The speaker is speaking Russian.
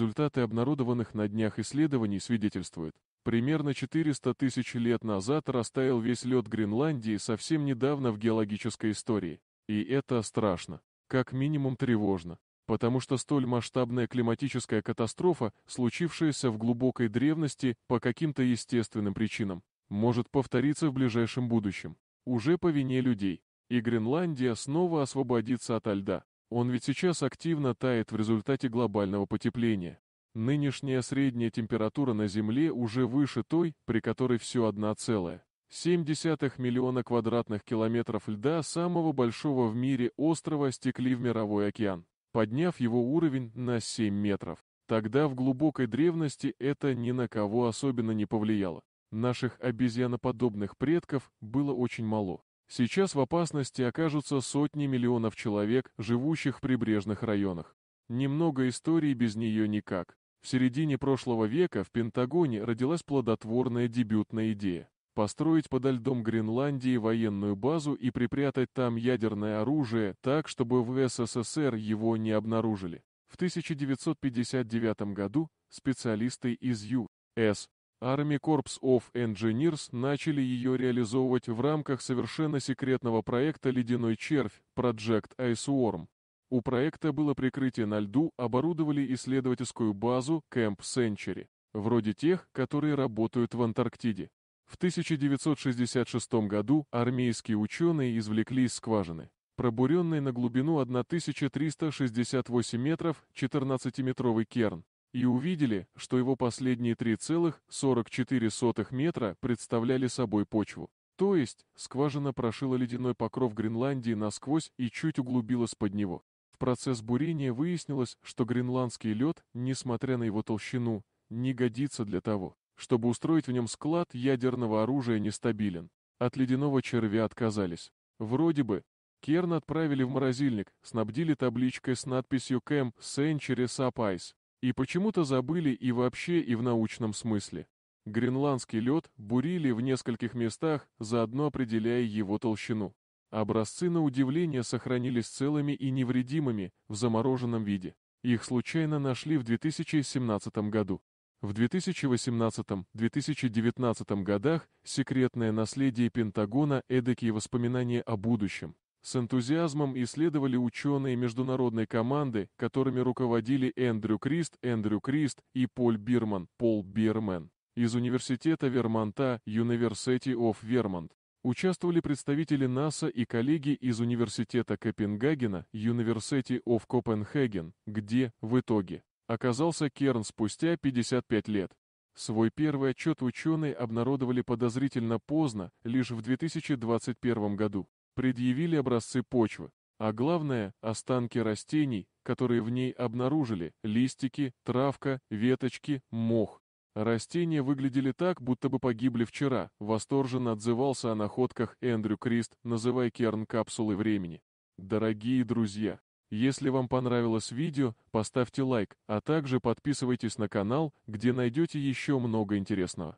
Результаты обнародованных на днях исследований свидетельствуют, примерно 400 тысяч лет назад растаял весь лед Гренландии совсем недавно в геологической истории. И это страшно, как минимум тревожно, потому что столь масштабная климатическая катастрофа, случившаяся в глубокой древности по каким-то естественным причинам, может повториться в ближайшем будущем, уже по вине людей, и Гренландия снова освободится от льда. Он ведь сейчас активно тает в результате глобального потепления. Нынешняя средняя температура на Земле уже выше той, при которой все 1,7 миллиона квадратных километров льда самого большого в мире острова стекли в мировой океан, подняв его уровень на 7 метров. Тогда в глубокой древности это ни на кого особенно не повлияло. Наших обезьяноподобных предков было очень мало. Сейчас в опасности окажутся сотни миллионов человек, живущих в прибрежных районах. Немного истории без нее никак. В середине прошлого века в Пентагоне родилась плодотворная дебютная идея – построить подо льдом Гренландии военную базу и припрятать там ядерное оружие так, чтобы в СССР его не обнаружили. В 1959 году специалисты из Ю.С. Army Corps of Engineers начали ее реализовывать в рамках совершенно секретного проекта «Ледяной червь» Project Worm). У проекта было прикрытие на льду, оборудовали исследовательскую базу Camp Century, вроде тех, которые работают в Антарктиде. В 1966 году армейские ученые извлекли из скважины, пробуренной на глубину 1368 метров, 14-метровый керн, и увидели, что его последние 3,44 метра представляли собой почву. То есть, скважина прошила ледяной покров Гренландии насквозь и чуть углубилась под него. В процесс бурения выяснилось, что гренландский лед, несмотря на его толщину, не годится для того, чтобы устроить в нем склад ядерного оружия нестабилен. От ледяного червя отказались. Вроде бы, Керн отправили в морозильник, снабдили табличкой с надписью «Кэм Century Sap Ice». И почему-то забыли и вообще, и в научном смысле. Гренландский лед бурили в нескольких местах, заодно определяя его толщину. Образцы, на удивление, сохранились целыми и невредимыми в замороженном виде. Их случайно нашли в 2017 году. В 2018-2019 годах секретное наследие Пентагона – эдакие воспоминания о будущем, с энтузиазмом исследовали ученые международной команды, которыми руководили Эндрю Крист, Эндрю Крист и Поль Бирман, Пол Бирмен, из университета Вермонта, University of Vermont. Участвовали представители НАСА и коллеги из университета Копенгагена, University of Copenhagen, где, в итоге, оказался Керн спустя 55 лет. Свой первый отчет ученые обнародовали подозрительно поздно, лишь в 2021 году предъявили образцы почвы, а главное – останки растений, которые в ней обнаружили – листики, травка, веточки, мох. Растения выглядели так, будто бы погибли вчера, восторженно отзывался о находках Эндрю Крист, называя керн капсулы времени. Дорогие друзья, если вам понравилось видео, поставьте лайк, а также подписывайтесь на канал, где найдете еще много интересного.